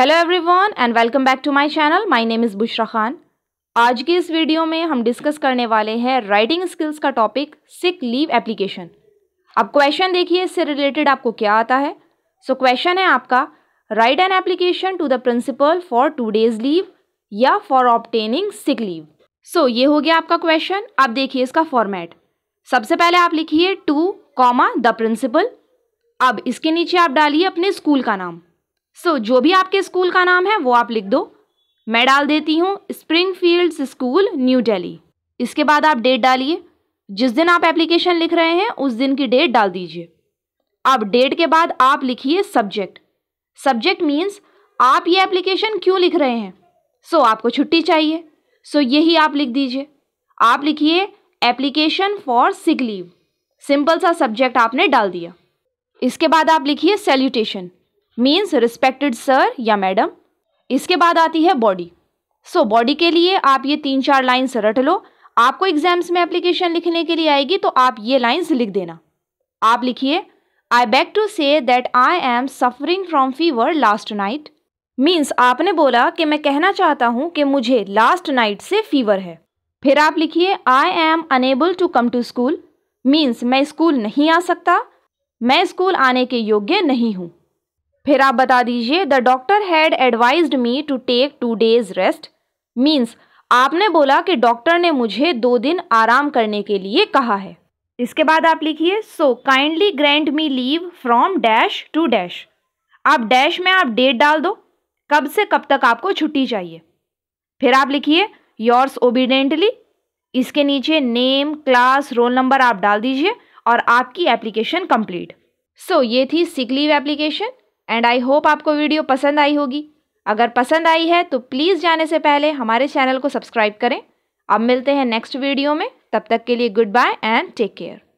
hello everyone and welcome back to my channel my name is Bushra Khan आज की इस video में हम डिस्कस करने वाले हैं राइटिंग स्किल्स का टॉपिक सिक लीव एप्लीकेशन अब क्वेश्चन देखिए इससे रिलेटेड आपको क्या आता है सो so, क्वेश्चन है आपका write an application to the principal for two days leave या for obtaining sick leave so ये हो गया आपका क्वेश्चन अब देखिए इसका फॉर्मेट सबसे पहले आप लिखिए टू कॉमा द प्रिंसिपल अब इसके नीचे आप डालिए अपने स्कूल का नाम सो so, जो भी आपके स्कूल का नाम है वो आप लिख दो मैं डाल देती हूँ Springfield school new Delhi इसके बाद आप डेट डालिए जिस दिन आप एप्लीकेशन लिख रहे हैं उस दिन की डेट डाल दीजिए अब डेट के बाद आप लिखिए सब्जेक्ट सब्जेक्ट मीन्स आप ये एप्लीकेशन क्यों लिख रहे हैं सो so, आपको छुट्टी चाहिए सो so, यही आप लिख दीजिए आप लिखिए application for sick leave simple सा सब्जेक्ट आपने डाल दिया इसके बाद आप लिखिए सैल्यूटेशन मीन्स रिस्पेक्टेड सर या मैडम इसके बाद आती है बॉडी सो बॉडी के लिए आप ये तीन चार लाइन्स रट लो आपको एग्जाम्स में एप्लीकेशन लिखने के लिए आएगी तो आप ये लाइन्स लिख देना आप लिखिए I beg to say that I am suffering from fever last night means आपने बोला कि मैं कहना चाहता हूँ कि मुझे लास्ट नाइट से फीवर है फिर आप लिखिए I am unable to come to school means मैं स्कूल नहीं आ सकता मैं स्कूल आने के योग्य नहीं हूँ फिर आप बता दीजिए the doctor had advise me to take two days rest means आपने बोला कि डॉक्टर ने मुझे दो दिन आराम करने के लिए कहा है इसके बाद आप लिखिए so kindly grant me leave from dash to dash आप डैश में आप डेट डाल दो कब से कब तक आपको छुट्टी चाहिए फिर आप लिखिए योर्स ओबीडेंटली इसके नीचे नेम क्लास रोल नंबर आप डाल दीजिए और आपकी एप्लीकेशन कंप्लीट सो so, ये थी sick leave application and I hope आपको वीडियो पसंद आई होगी अगर पसंद आई है तो प्लीज़ जाने से पहले हमारे चैनल को सब्सक्राइब करें अब मिलते हैं नेक्स्ट वीडियो में तब तक के लिए goodbye and take care